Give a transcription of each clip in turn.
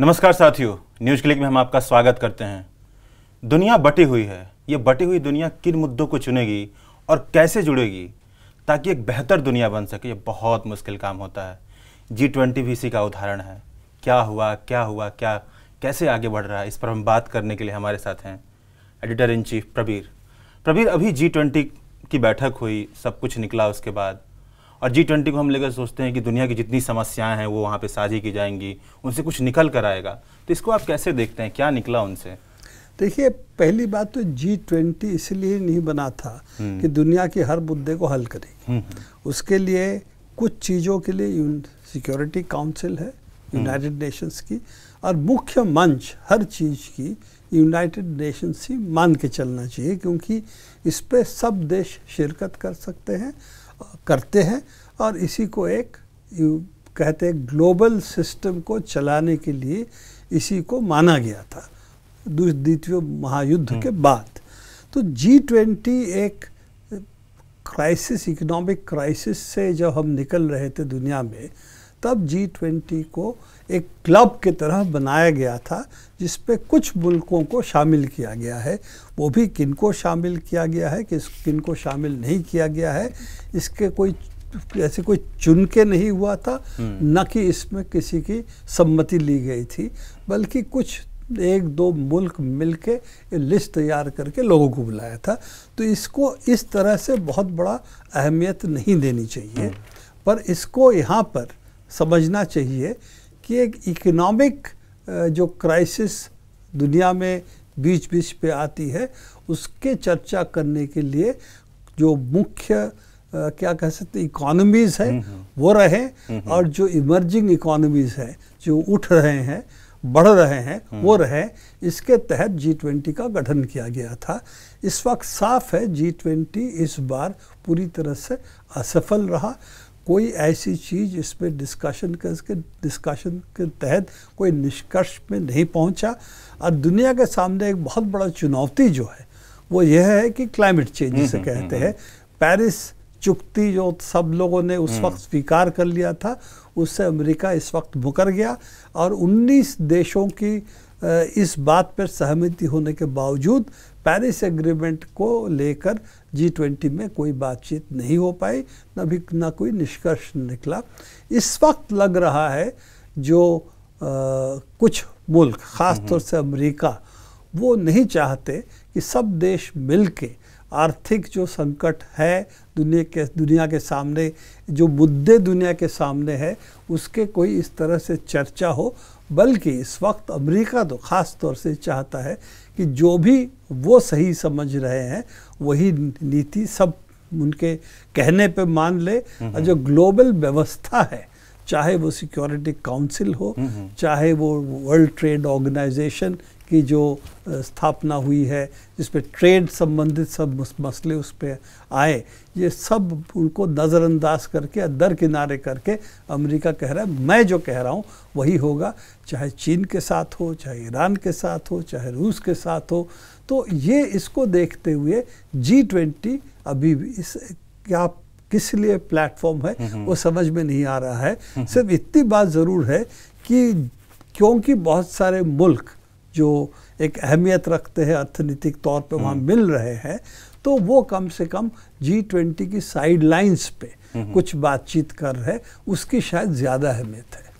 नमस्कार साथियों news click में हम आपका स्वागत करते हैं दुनिया बटी हुई है ये बटी हुई दुनिया किन मुद्दों को चुनेगी और कैसे जुड़ेगी ताकि एक बेहतर दुनिया बन सके ये बहुत मुश्किल काम होता है जी ट्वेंटी भी इसी का उदाहरण है क्या हुआ क्या हुआ क्या कैसे आगे बढ़ रहा है इस पर हम बात करने के लिए हमारे साथ हैं editor in chief Prabir Prabir अभी जी ट्वेंटी की बैठक हुई सब कुछ निकला उसके बाद और जी ट्वेंटी को हम लेकर सोचते हैं कि दुनिया की जितनी समस्याएं हैं वो वहाँ पे साझी की जाएंगी उनसे कुछ निकल कर आएगा तो इसको आप कैसे देखते हैं क्या निकला उनसे देखिए पहली बात तो जी ट्वेंटी इसलिए नहीं बना था हम्म। कि दुनिया के हर मुद्दे को हल करेगी हम्म, हम्म। उसके लिए कुछ चीज़ों के लिए सिक्योरिटी काउंसिल है यूनाइटेड नेशंस की और मुख्य मंच हर चीज़ की यूनाइटेड नेशंस ही मान के चलना चाहिए क्योंकि इस पर सब देश शिरकत कर सकते हैं करते हैं और इसी को एक कहते हैं ग्लोबल सिस्टम को चलाने के लिए इसी को माना गया था द्वितीय महायुद्ध के हम्म। बाद तो जी ट्वेंटी एक क्राइसिस इकोनॉमिक क्राइसिस से जब हम निकल रहे थे दुनिया में तब जी ट्वेंटी को एक क्लब की तरह बनाया गया था जिस पे कुछ मुल्कों को शामिल किया गया है वो भी किन को शामिल किया गया है किस किन को शामिल नहीं किया गया है इसके कोई ऐसे कोई चुन के नहीं हुआ था हम्म। न कि इसमें किसी की सम्मति ली गई थी बल्कि कुछ एक दो मुल्क मिलके लिस्ट तैयार करके लोगों को बुलाया था तो इसको इस तरह से बहुत बड़ा अहमियत नहीं देनी चाहिए हम्म। पर इसको यहाँ पर समझना चाहिए कि एक इकोनॉमिक जो क्राइसिस दुनिया में बीच बीच पे आती है उसके चर्चा करने के लिए जो मुख्य क्या कह सकते इकोनॉमीज हैं हम्म, हम्म। वो रहे हम्म, और जो इमर्जिंग इकोनॉमीज हैं जो उठ रहे हैं बढ़ रहे हैं वो रहे इसके तहत जी ट्वेंटी का गठन किया गया था इस वक्त साफ है जी ट्वेंटी इस बार पूरी तरह से असफल रहा कोई ऐसी चीज़ इस पर डिस्कशन करके डिस्कशन के तहत कोई निष्कर्ष में नहीं पहुंचा और दुनिया के सामने एक बहुत बड़ा चुनौती जो है वो यह है कि क्लाइमेट चेंज जिसे हम्म, हम्म, कहते हम्म। हैं पेरिस चुक्ति जो सब लोगों ने उस वक्त स्वीकार कर लिया था उससे अमेरिका इस वक्त मुकर गया और 19 देशों की इस बात पर सहमति होने के बावजूद पेरिस एग्रीमेंट को लेकर जी ट्वेंटी में कोई बातचीत नहीं हो पाई न भी ना कोई निष्कर्ष निकला इस वक्त लग रहा है जो आ, कुछ मुल्क ख़ासतौर हम्म। से अमेरिका वो नहीं चाहते कि सब देश मिल के आर्थिक जो संकट है दुनिया के दुनिया के सामने जो मुद्दे दुनिया के सामने है उसके कोई इस तरह से चर्चा हो बल्कि इस वक्त अमेरिका तो ख़ास तौर से चाहता है कि जो भी वो सही समझ रहे हैं वही नीति सब उनके कहने पे मान ले हम्म, हम्म। और जो ग्लोबल व्यवस्था है चाहे वो सिक्योरिटी काउंसिल हो हम्म, हम्म। चाहे वो वर्ल्ड ट्रेड ऑर्गेनाइजेशन की जो स्थापना हुई है जिसपे ट्रेड संबंधित सब मसले उस पर आए ये सब उनको नज़रअंदाज करके दर किनारे करके अमेरिका कह रहा है मैं जो कह रहा हूँ वही होगा चाहे चीन के साथ हो चाहे ईरान के साथ हो चाहे रूस के साथ हो तो ये इसको देखते हुए जी ट्वेंटी अभी भी इस क्या किस लिए प्लेटफॉर्म है हम्म, हम्म। वो समझ में नहीं आ रहा है हम्म, सिर्फ इतनी बात ज़रूर है कि क्योंकि बहुत सारे मुल्क जो एक अहमियत रखते हैं अर्थनीतिक तौर पे वहाँ मिल रहे हैं तो वो कम से कम जी ट्वेंटी की साइड लाइन्स पे कुछ बातचीत कर रहे उसकी शायद ज़्यादा अहमियत है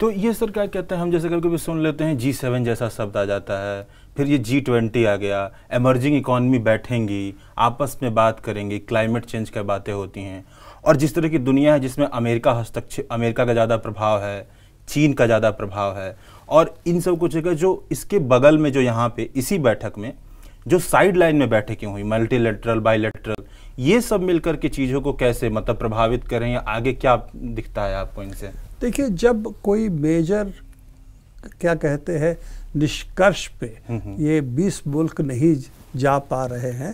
तो ये सर क्या कहते हैं हम जैसे कभी कभी सुन लेते हैं जी सेवन जैसा शब्द आ जाता है फिर ये जी ट्वेंटी आ गया एमर्जिंग इकोनॉमी बैठेंगी आपस में बात करेंगी क्लाइमेट चेंज की बातें होती हैं और जिस तरह की दुनिया है जिसमें अमेरिका हस्तक्षेप अमेरिका का ज़्यादा प्रभाव है चीन का ज़्यादा प्रभाव है और इन सब कुछ जगह जो इसके बगल में जो यहाँ पे इसी बैठक में जो साइड लाइन में बैठकें हुई मल्टीलेटरल बाईलेटरल ये सब मिलकर के चीज़ों को कैसे मतलब प्रभावित करें या आगे क्या दिखता है आपको इनसे देखिए जब कोई मेजर क्या कहते हैं निष्कर्ष पे ये 20 मुल्क नहीं जा पा रहे हैं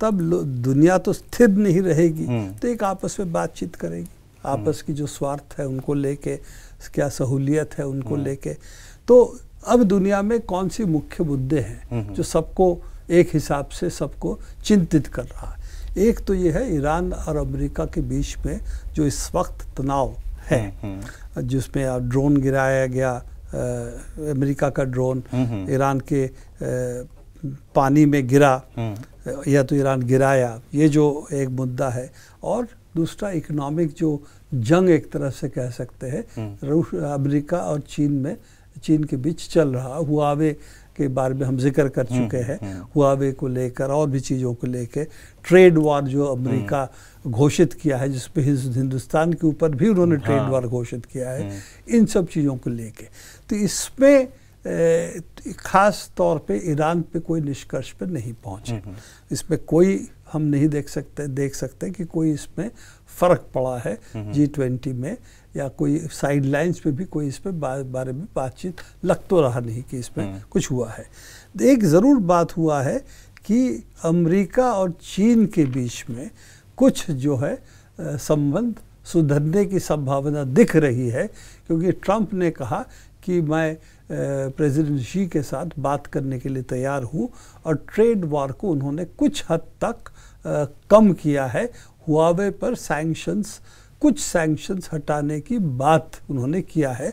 तब दुनिया तो स्थिर नहीं रहेगी हम्म। तो एक आपस में बातचीत करेगी हम्म। आपस की जो स्वार्थ है उनको लेके क्या सहूलियत है उनको हम्म। लेके तो अब दुनिया में कौन सी मुख्य मुद्दे हैं जो सबको एक हिसाब से सबको चिंतित कर रहा है एक तो ये है ईरान और अमेरिका के बीच में जो इस वक्त तनाव है जिसमें ड्रोन गिराया गया अमेरिका का ड्रोन हम्म, हम्म। ईरान के पानी में गिरा हम्म। या तो ईरान गिराया ये जो एक मुद्दा है और दूसरा इकोनॉमिक जो जंग एक तरह से कह सकते हैं रूस अमेरिका और चीन में चीन के बीच चल रहा हुआवे के बारे में हम जिक्र कर चुके हैं हुआवे को लेकर और भी चीज़ों को लेकर ट्रेड वार जो अमेरिका घोषित किया है जिसमें हिंदुस्तान के ऊपर भी उन्होंने हाँ। ट्रेड वार घोषित किया है इन सब चीज़ों को लेकर तो इसमें ख़ास तौर पे ईरान पे कोई निष्कर्ष पे नहीं पहुंचे हम्म, हम्म। इसमें कोई हम नहीं देख सकते देख सकते कि कोई इसमें फ़र्क पड़ा है जी हम्म, ट्वेंटी में या कोई साइड लाइन्स पर भी कोई इस पर बा, बारे में बातचीत लग तो रहा नहीं कि इसमें कुछ हुआ है एक ज़रूर बात हुआ है कि अमेरिका और चीन के बीच में कुछ जो है संबंध सुधरने की संभावना दिख रही है क्योंकि ट्रंप ने कहा कि मैं प्रेसिडेंट शी के साथ बात करने के लिए तैयार हूँ और ट्रेड वॉर को उन्होंने कुछ हद तक कम किया है हुआवे पर सैंक्शंस कुछ सैंक्शंस हटाने की बात उन्होंने किया है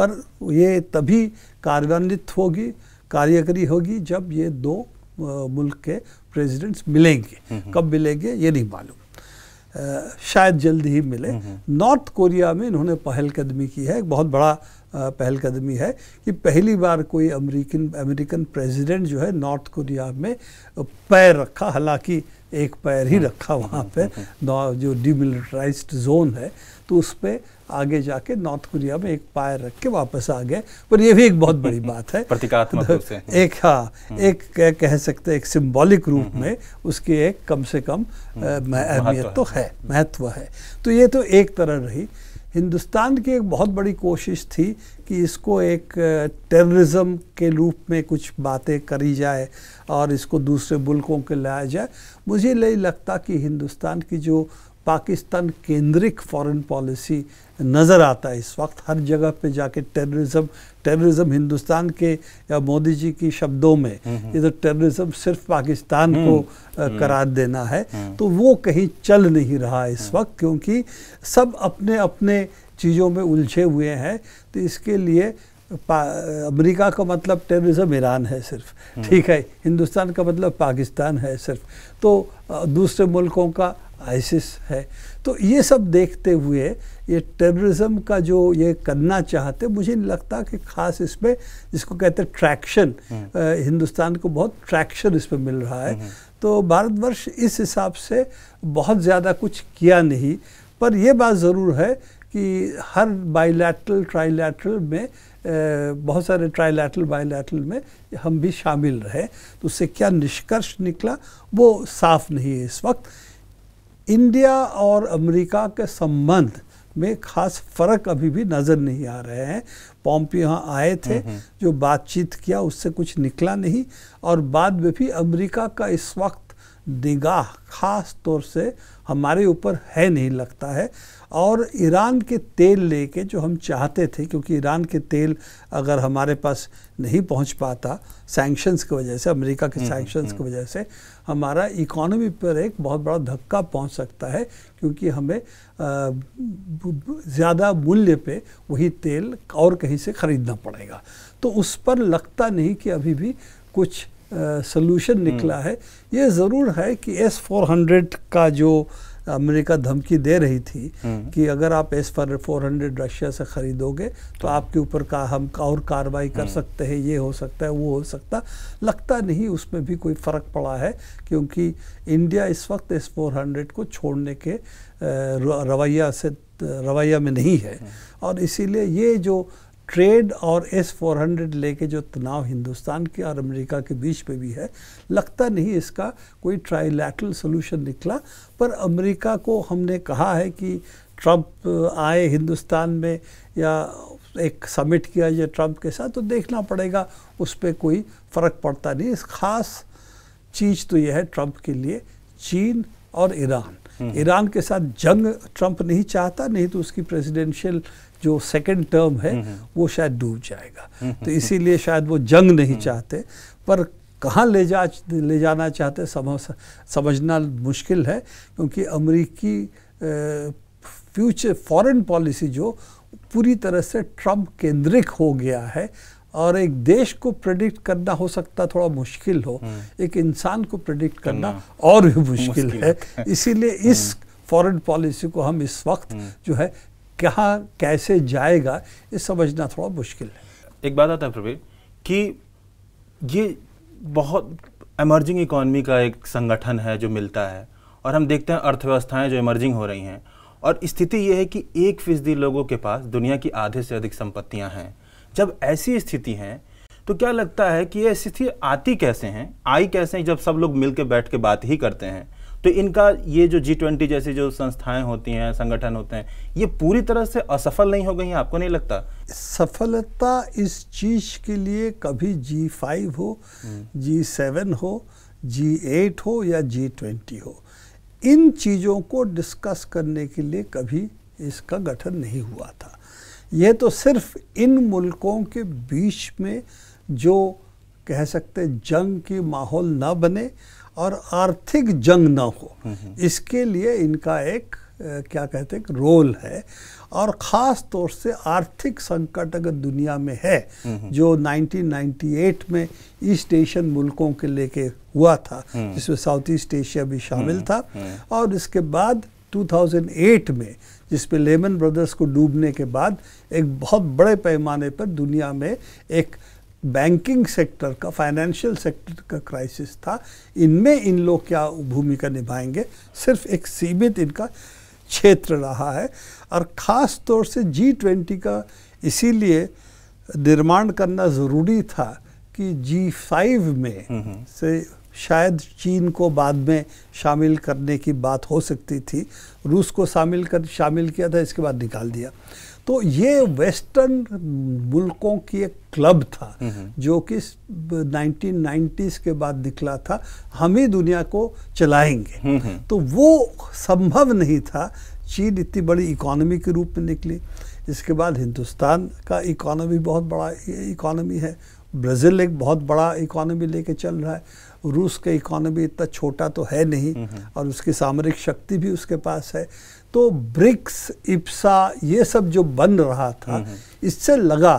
पर ये तभी कार्यान्वित होगी कार्यकारी होगी जब ये दो मुल्क के प्रेसिडेंट्स मिलेंगे हम्म, हम्म। कब मिलेंगे ये नहीं मालूम शायद जल्द ही मिले नॉर्थ हम्म, कोरिया में इन्होंने पहलकदमी की है एक बहुत बड़ा पहलकदमी है कि पहली बार कोई अमेरिकन अमेरिकन प्रेसिडेंट जो है नॉर्थ कोरिया में पैर रखा हालांकि एक पैर ही हाँ। रखा वहाँ हाँ, पे हाँ, जो डिमिलिटराइज जोन है तो उस पर आगे जाके नॉर्थ कोरिया में एक पैर रख के वापस आ गए पर यह भी एक बहुत बड़ी बात है एक हाँ एक कह, कह सकते एक सिंबॉलिक रूप में उसकी एक कम से कम अहमियत तो है महत्व है तो ये तो एक तरह रही हिंदुस्तान की एक बहुत बड़ी कोशिश थी कि इसको एक टेररिज्म के रूप में कुछ बातें करी जाए और इसको दूसरे मुल्कों के लाया जाए मुझे नहीं लगता कि हिंदुस्तान की जो पाकिस्तान केंद्रिक फॉरेन पॉलिसी नज़र आता है इस वक्त हर जगह पे जाके टेररिज्म टेररिज्म हिंदुस्तान के या मोदी जी की शब्दों में ये तो टेररिज्म सिर्फ पाकिस्तान हम्म, को हम्म। करार देना है हम्म। तो वो कहीं चल नहीं रहा इस वक्त क्योंकि सब अपने अपने चीज़ों में उलझे हुए हैं तो इसके लिए अमेरिका का मतलब टेररिज्म ईरान है सिर्फ ठीक है हिंदुस्तान का मतलब पाकिस्तान है सिर्फ तो दूसरे मुल्कों का आइसिस है तो ये सब देखते हुए ये टेररिज्म का जो ये करना चाहते मुझे नहीं लगता कि खास इसमें जिसको कहते हैं ट्रैक्शन हम्म। हिंदुस्तान को बहुत ट्रैक्शन इसमें मिल रहा है हम्म। तो भारतवर्ष इस हिसाब से बहुत ज़्यादा कुछ किया नहीं पर यह बात ज़रूर है कि हर बाइलैटरल ट्राइलैटरल में बहुत सारे ट्राइलैटरल बायलैटरल में हम भी शामिल रहे तो उससे क्या निष्कर्ष निकला वो साफ नहीं है इस वक्त इंडिया और अमेरिका के संबंध में खास फर्क अभी भी नज़र नहीं आ रहे हैं पॉम्प यहाँ आए थे हम्म, हम्म। जो बातचीत किया उससे कुछ निकला नहीं और बाद में भी अमेरिका का इस वक्त निगाह ख़ास तौर से हमारे ऊपर है नहीं लगता है और ईरान के तेल लेके जो हम चाहते थे क्योंकि ईरान के तेल अगर हमारे पास नहीं पहुंच पाता सैंक्शंस की वजह से अमेरिका के सैंक्शंस हम्म, हम्म, की हम्म। वजह से हमारा इकोनॉमी पर एक बहुत बड़ा धक्का पहुंच सकता है क्योंकि हमें ज़्यादा मूल्य पे वही तेल और कहीं से ख़रीदना पड़ेगा तो उस पर लगता नहीं कि अभी भी कुछ सोल्यूशन निकला है ये ज़रूर है कि एस फोर हंड्रेड का जो अमेरिका धमकी दे रही थी हम्म। कि अगर आप एस पर फोर हंड्रेड रशिया से ख़रीदोगे तो आपके ऊपर का हम और कार्रवाई कर हम्म। सकते हैं ये हो सकता है वो हो सकता लगता नहीं उसमें भी कोई फ़र्क पड़ा है क्योंकि इंडिया इस वक्त एस फोर हंड्रेड को छोड़ने के रवैया से रवैया में नहीं है हम्म। और इसीलिए ये जो ट्रेड और एस 400 लेके जो तनाव हिंदुस्तान के और अमेरिका के बीच में भी है लगता नहीं इसका कोई ट्राइलैटरल सोल्यूशन निकला पर अमेरिका को हमने कहा है कि ट्रंप आए हिंदुस्तान में या एक समिट किया जाए ट्रंप के साथ तो देखना पड़ेगा उस पर कोई फ़र्क पड़ता नहीं इस खास चीज़ तो यह है ट्रंप के लिए चीन और ईरान हम्म। ईरान के साथ जंग ट्रंप नहीं चाहता नहीं तो उसकी प्रेसिडेंशियल जो सेकंड टर्म है हम्म। वो शायद डूब जाएगा हम्म। तो इसीलिए शायद वो जंग नहीं चाहते पर कहाँ ले जा ले जाना चाहते समझ समझना मुश्किल है क्योंकि अमरीकी फ्यूचर फॉरेन पॉलिसी जो पूरी तरह से ट्रंप केंद्रिक हो गया है और एक देश को प्रेडिक्ट करना हो सकता थोड़ा मुश्किल हो हम्म। एक इंसान को प्रेडिक्ट करना, और भी मुश्किल, मुश्किल है इसीलिए इस फॉरेन पॉलिसी को हम इस वक्त हम्म। जो है कहाँ कैसे जाएगा ये समझना थोड़ा मुश्किल है एक बात आता है प्रवीण कि ये बहुत एमर्जिंग इकोनॉमी का एक संगठन है जो मिलता है और हम देखते हैं अर्थव्यवस्थाएं जो इमर्जिंग हो रही हैं और स्थिति ये है कि एक फीसदी लोगों के पास दुनिया की आधे से अधिक संपत्तियां हैं जब ऐसी स्थिति है तो क्या लगता है कि ये स्थिति आती कैसे हैं आई कैसे हैं जब सब लोग मिलकर बैठ के बात ही करते हैं तो इनका ये जो जी ट्वेंटी जैसी जो संस्थाएं होती हैं संगठन होते हैं ये पूरी तरह से असफल नहीं हो गई हैं आपको नहीं लगता सफलता इस चीज़ के लिए कभी जी फाइव हो जी हम्म। सेवन हो जी एट हो या जी ट्वेंटी हो इन चीज़ों को डिस्कस करने के लिए कभी इसका गठन नहीं हुआ था ये तो सिर्फ इन मुल्कों के बीच में जो कह सकते हैं जंग की माहौल ना बने और आर्थिक जंग ना हो इसके लिए इनका एक क्या कहते हैं रोल है और ख़ास तौर से आर्थिक संकट अगर दुनिया में है जो 1998 में ईस्ट एशियन मुल्कों के लेके हुआ था जिसमें साउथ ईस्ट एशिया भी शामिल हम्म, था हम्म। और इसके बाद 2008 में जिसमें लेमन ब्रदर्स को डूबने के बाद एक बहुत बड़े पैमाने पर दुनिया में एक बैंकिंग सेक्टर का फाइनेंशियल सेक्टर का क्राइसिस था इनमें इन लोग क्या भूमिका निभाएंगे सिर्फ एक सीमित इनका क्षेत्र रहा है और ख़ास तौर से जी ट्वेंटी का इसीलिए निर्माण करना ज़रूरी था कि जी फाइव में हम्म, हम्म। से शायद चीन को बाद में शामिल करने की बात हो सकती थी रूस को शामिल कर शामिल किया था इसके बाद निकाल दिया तो ये वेस्टर्न मुल्कों की एक क्लब था हम्म, हम्म। जो कि 1990s के बाद निकला था हम ही दुनिया को चलाएंगे हम्म, तो वो संभव नहीं था चीन इतनी बड़ी इकोनॉमी के रूप में निकली इसके बाद हिंदुस्तान का इकोनॉमी बहुत बड़ा इकोनॉमी है ब्राज़ील एक बहुत बड़ा इकोनॉमी लेके चल रहा है रूस का इकोनॉमी इतना छोटा तो है नहीं हम्म, हम्म। और उसकी सामरिक शक्ति भी उसके पास है तो ब्रिक्स इप्सा ये सब जो बन रहा था हम्म, इससे लगा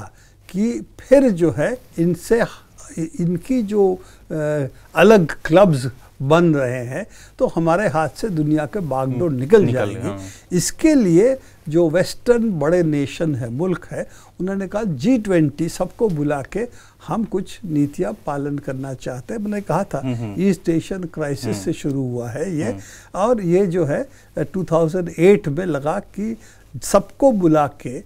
कि फिर जो है इनसे इनकी जो अलग क्लब्स बन रहे हैं तो हमारे हाथ से दुनिया के बागडोर हम्म, निकल, निकल जाएंगे हाँ। इसके लिए जो वेस्टर्न बड़े नेशन है मुल्क है उन्होंने कहा जी ट्वेंटी सबको बुला के हम कुछ नीतियां पालन करना चाहते हैं मैंने कहा था ईस्ट एशियन क्राइसिस से हम्म। शुरू हुआ है ये हम्म। और ये जो है 2008 में लगा कि सबको बुला के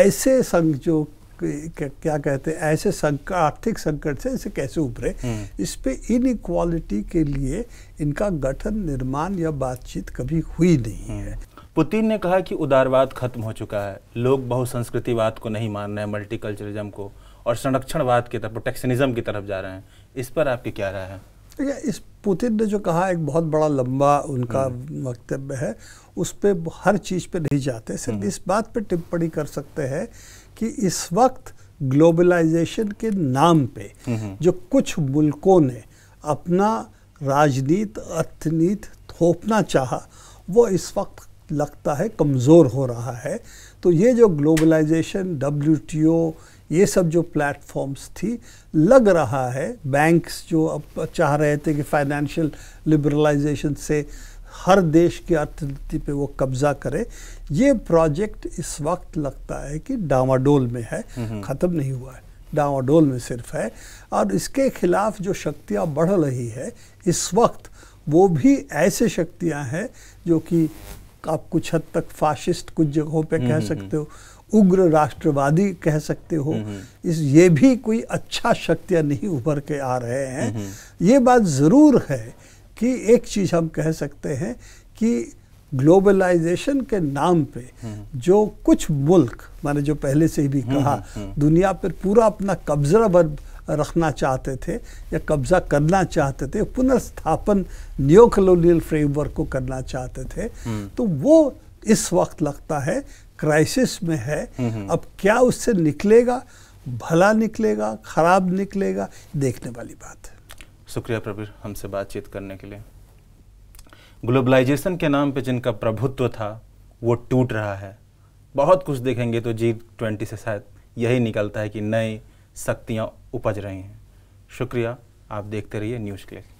ऐसे संघ जो क्या कहते हैं ऐसे संकट आर्थिक संकट से इसे कैसे उभरे हम्म। इस इन इक्वालिटी के लिए इनका गठन निर्माण या बातचीत कभी हुई नहीं है हम्म। पुतिन ने कहा कि उदारवाद खत्म हो चुका है लोग बहुसंस्कृतिवाद को नहीं मान रहे हैं मल्टीकल्चरिज्म को और संरक्षणवाद की तरफ प्रोटेक्शनिज्म की तरफ जा रहे हैं इस पर आपकी क्या राय है देखिए इस पुतिन ने जो कहा एक बहुत बड़ा लंबा उनका हम्म। वक्तव्य है उस पर हर चीज़ पे नहीं जाते सिर्फ हम्म। इस बात पे टिप्पणी कर सकते हैं कि इस वक्त ग्लोबलाइजेशन के नाम पे हम्म, जो कुछ मुल्कों ने अपना राजनीत अर्थनीत थोपना चाहा वो इस वक्त लगता है कमज़ोर हो रहा है तो ये जो ग्लोबलाइजेशन डब्ल्यू ये सब जो प्लेटफॉर्म्स थी लग रहा है बैंक्स जो अब चाह रहे थे कि फाइनेंशियल लिबरलाइजेशन से हर देश की अर्थनीति पे वो कब्जा करे ये प्रोजेक्ट इस वक्त लगता है कि डावाडोल में है ख़त्म नहीं हुआ है डावाडोल में सिर्फ है और इसके खिलाफ जो शक्तियाँ बढ़ रही है इस वक्त वो भी ऐसे शक्तियाँ हैं जो कि आप कुछ हद तक फाशिस्ट कुछ जगहों पे कह सकते हो उग्र राष्ट्रवादी कह सकते हो हम्म, हम्म। इस ये भी कोई अच्छा शक्तियाँ नहीं उभर के आ रहे हैं हम्म, ये बात ज़रूर है कि एक चीज़ हम कह सकते हैं कि ग्लोबलाइजेशन के नाम पे जो कुछ मुल्क मैंने जो पहले से ही भी कहा दुनिया पर पूरा अपना कब्जा बर रखना चाहते थे या कब्जा करना चाहते थे पुनर्स्थापन न्यो कलोनियल फ्रेमवर्क को करना चाहते थे तो वो इस वक्त लगता है क्राइसिस में है अब क्या उससे निकलेगा भला निकलेगा खराब निकलेगा देखने वाली बात है शुक्रिया प्रवीर हमसे बातचीत करने के लिए ग्लोबलाइजेशन के नाम पे जिनका प्रभुत्व था वो टूट रहा है बहुत कुछ देखेंगे तो जी ट्वेंटी से शायद यही निकलता है कि नई शक्तियाँ उपज रही हैं शुक्रिया आप देखते रहिए न्यूज़ क्लिक